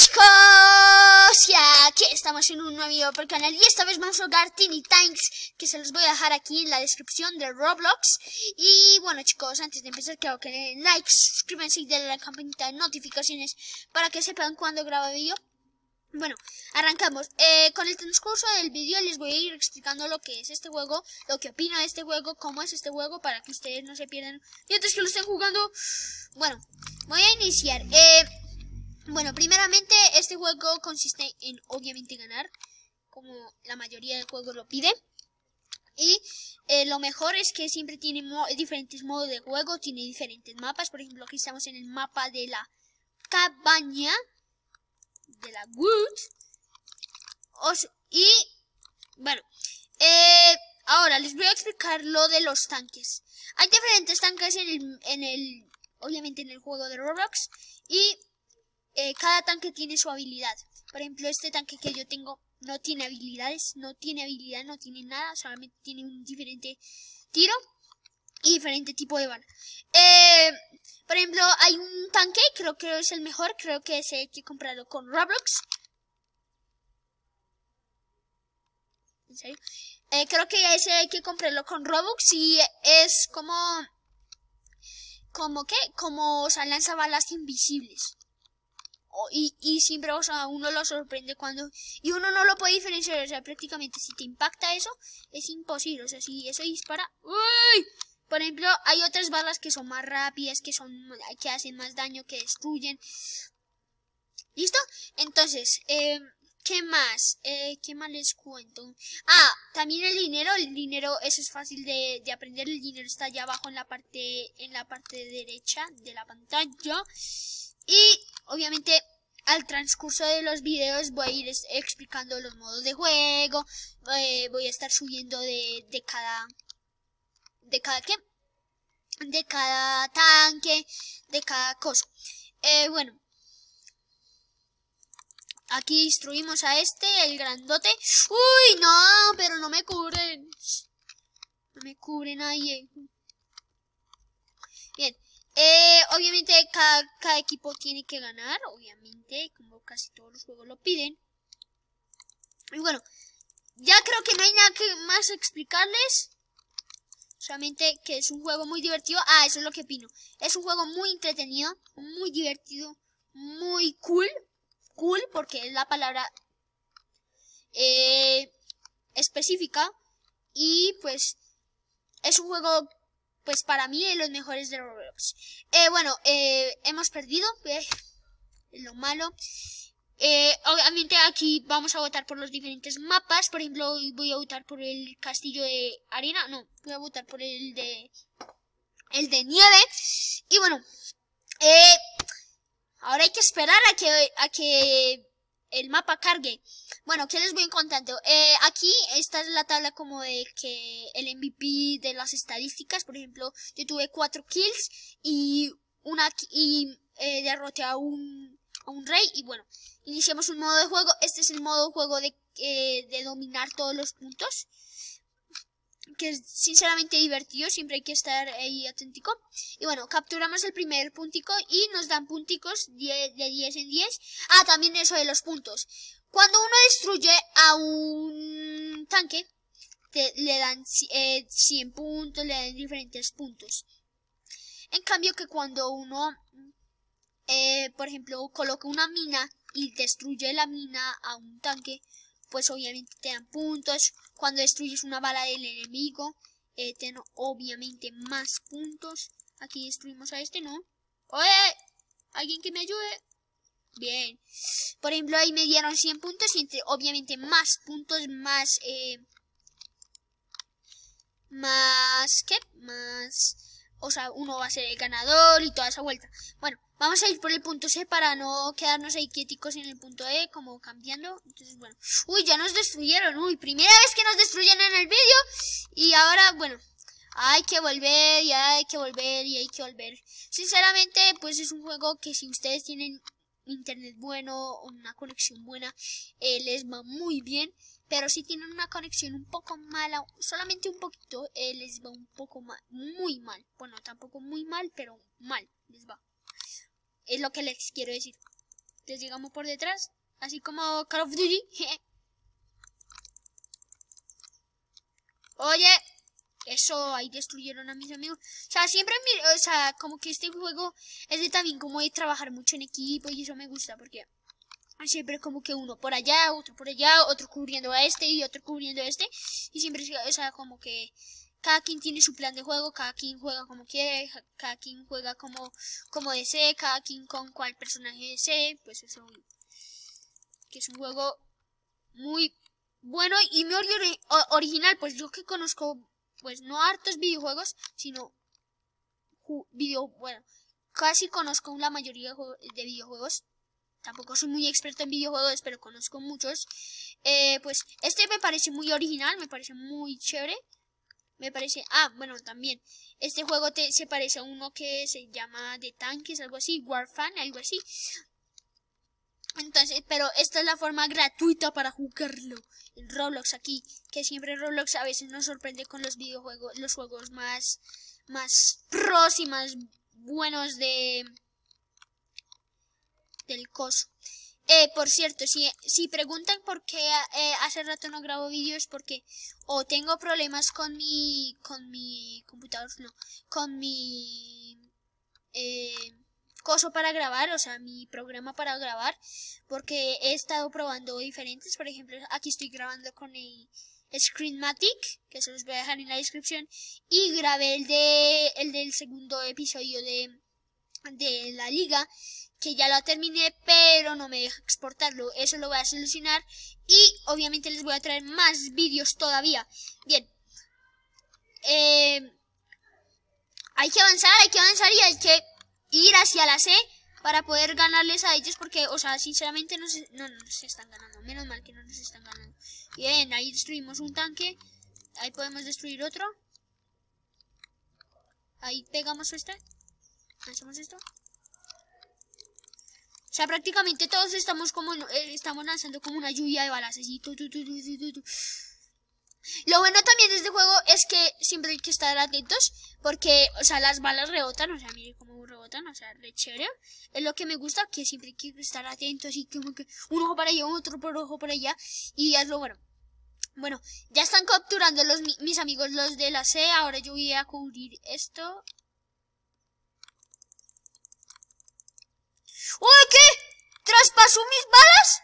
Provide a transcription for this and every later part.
chicos, ya aquí estamos en un nuevo video por el canal y esta vez vamos a jugar Tiny Tanks que se los voy a dejar aquí en la descripción de Roblox y bueno chicos, antes de empezar quiero que le den like, suscríbanse y denle a la campanita de notificaciones para que sepan cuando grabo video bueno, arrancamos. Eh, con el transcurso del video les voy a ir explicando lo que es este juego, lo que opino de este juego, cómo es este juego, para que ustedes no se pierdan Y mientras que lo estén jugando. Bueno, voy a iniciar. Eh, bueno, primeramente este juego consiste en obviamente ganar, como la mayoría de juegos lo pide. Y eh, lo mejor es que siempre tiene diferentes modos de juego, tiene diferentes mapas. Por ejemplo, aquí estamos en el mapa de la cabaña, de la wood. Os y, bueno, eh, ahora les voy a explicar lo de los tanques. Hay diferentes tanques en el, en el obviamente en el juego de Roblox. Y eh, cada tanque tiene su habilidad. Por ejemplo, este tanque que yo tengo no tiene habilidades, no tiene habilidad, no tiene nada, solamente tiene un diferente tiro y diferente tipo de bala eh, por ejemplo, hay un tanque, creo que es el mejor, creo que ese hay que comprarlo con Roblox. ¿En serio? Eh, creo que ese hay que comprarlo con Roblox y es como... ¿Como que, Como, o sea, lanza balas invisibles y, siempre o uno lo sorprende cuando... Y uno no lo puede diferenciar, o sea, prácticamente si te impacta eso, es imposible, o sea, si eso dispara... ¡Uy! Por ejemplo, hay otras balas que son más rápidas, que son que hacen más daño, que destruyen. ¿Listo? Entonces, eh, ¿qué más? Eh, ¿Qué más les cuento? Ah, también el dinero. El dinero, eso es fácil de, de, aprender. El dinero está allá abajo en la parte, en la parte derecha de la pantalla. Y obviamente al transcurso de los videos voy a ir explicando los modos de juego, eh, voy a estar subiendo de, de cada... ¿De cada qué? De cada tanque, de cada cosa. Eh, bueno, Aquí instruimos a este, el grandote. ¡Uy, no! Pero no me cubren. No me cubre nadie. Bien. Eh, obviamente cada, equipo tiene que ganar, obviamente, como casi todos los juegos lo piden. Y bueno, ya creo que no hay nada que más explicarles. Solamente que es un juego muy divertido. Ah, eso es lo que opino. Es un juego muy entretenido, muy divertido, muy cool. Cool porque es la palabra eh, específica. Y pues es un juego pues para mí de eh, los mejores de Roblox. Eh, bueno, eh, hemos perdido, eh, lo malo. obviamente aquí vamos a votar por los diferentes mapas. Por ejemplo, voy a votar por el castillo de arena. No, voy a votar por el de el de nieve. Y bueno, ahora hay que esperar a que a que el mapa cargue. Bueno, ¿qué les voy contando. Eh, aquí esta es la tabla como de que el MVP de las estadísticas. Por ejemplo, yo tuve cuatro kills y una y eh, a un, rey. Y bueno, iniciamos un modo de juego. Este es el modo juego de, juego eh, de dominar todos los puntos. Que es sinceramente divertido, siempre hay que estar ahí auténtico. Y bueno, capturamos el primer puntico y nos dan punticos de 10 en 10. Ah, también eso de los puntos cuando uno destruye a un tanque, te, le dan 100 eh, puntos, le dan diferentes puntos. En cambio que cuando uno, eh, por ejemplo, coloca una mina y destruye la mina a un tanque, pues obviamente te dan puntos. Cuando destruyes una bala del enemigo, eh, te dan obviamente más puntos. Aquí destruimos a este, ¿no? ¡Oye! ¿Alguien que me ayude? Bien. Por ejemplo, ahí me dieron 100 puntos y entre, obviamente más puntos, más... Eh, más... ¿Qué? Más... O sea, uno va a ser el ganador y toda esa vuelta. Bueno, vamos a ir por el punto C para no quedarnos ahí quieticos en el punto E, como cambiando. Entonces, bueno. Uy, ya nos destruyeron. Uy, primera vez que nos destruyen en el vídeo. Y ahora, bueno, hay que volver y hay que volver y hay que volver. Sinceramente, pues es un juego que si ustedes tienen internet bueno, una conexión buena, les va muy bien. Pero si tienen una conexión un poco mala, solamente un poquito, les va un poco mal, muy mal. Bueno, tampoco muy mal, pero mal les va. Es lo que les quiero decir. Les llegamos por detrás, así como Call of Duty. Oye, eso, ahí destruyeron a mis amigos. O sea, siempre, o sea, como que este juego es de también como de trabajar mucho en equipo y eso me gusta porque siempre como que uno por allá, otro por allá, otro cubriendo a este y otro cubriendo a este. Y siempre, o sea, como que cada quien tiene su plan de juego, cada quien juega como quiere, cada quien juega como, como desee, cada quien con cuál personaje desee. Pues eso, que es un juego muy bueno y muy original. Pues yo que conozco pues no hartos videojuegos, sino video, bueno, casi conozco la mayoría de videojuegos. Tampoco soy muy experto en videojuegos, pero conozco muchos. Eh, pues este me parece muy original, me parece muy chévere. Me parece, ah, bueno, también. Este juego te, se parece a uno que se llama de tanques, algo así, Warfan, algo así. Entonces, pero esta es la forma gratuita para jugarlo en Roblox aquí, que siempre Roblox a veces nos sorprende con los videojuegos, los juegos más más pros y más buenos de del coso. Eh, por cierto, si, si preguntan por qué eh, hace rato no grabo vídeos, porque o tengo problemas con mi, con mi computador, no, con mi, eh, coso para grabar, o sea, mi programa para grabar, porque he estado probando diferentes, por ejemplo, aquí estoy grabando con el Screenmatic, que se los voy a dejar en la descripción, y grabé el de el del segundo episodio de de la liga que ya lo terminé pero no me deja exportarlo eso lo voy a solucionar y obviamente les voy a traer más vídeos todavía bien eh, hay que avanzar hay que avanzar y hay que ir hacia la C para poder ganarles a ellos porque, o sea, sinceramente no, no, nos están ganando. Menos mal que no nos están ganando. Bien, ahí destruimos un tanque. Ahí podemos destruir otro. Ahí pegamos este. Hacemos esto. O sea, prácticamente todos estamos como eh, estamos lanzando como una lluvia de balas. Así, tu, tu, tu, lo bueno también de este juego es que siempre hay que estar atentos porque, o sea, las balas rebotan, o sea, mire cómo rebotan, o sea, re chévere. Es lo que me gusta, que siempre hay que estar atentos y como que un ojo para allá, otro por ojo para allá y es lo bueno. Bueno, ya están capturando los mis amigos los de la C, ahora yo voy a cubrir esto. ¡Uy, qué! ¿Traspasó mis balas?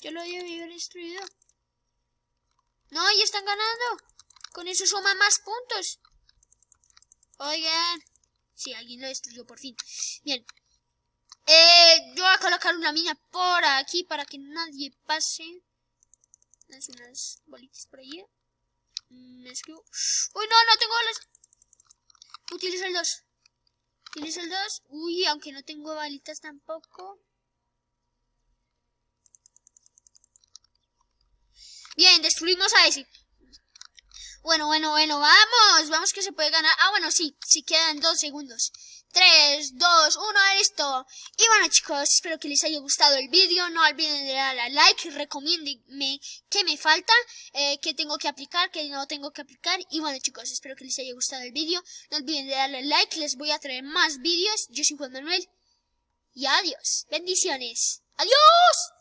Yo lo había destruido. No, y están ganando. Con eso suman más puntos. Oigan. Sí, alguien lo destruyó por fin. Bien. Eh, yo voy a colocar una mina por aquí para que nadie pase. unas bolitas por allí. Me mm, Uy, no, no tengo balas. Utilizo el 2. Utilizo el 2. Uy, aunque no tengo balitas tampoco. Bien, destruimos a ese. Bueno, bueno, bueno, vamos, vamos que se puede ganar. Ah, bueno, sí, si quedan dos segundos. Tres, dos, 1, listo. Y bueno chicos, espero que les haya gustado el vídeo. No olviden de darle a like, recomiéndenme qué me falta, eh, qué tengo que aplicar, qué no tengo que aplicar. Y bueno chicos, espero que les haya gustado el vídeo. No olviden de darle like, les voy a traer más vídeos. Yo soy Juan Manuel. Y adiós. Bendiciones. Adiós.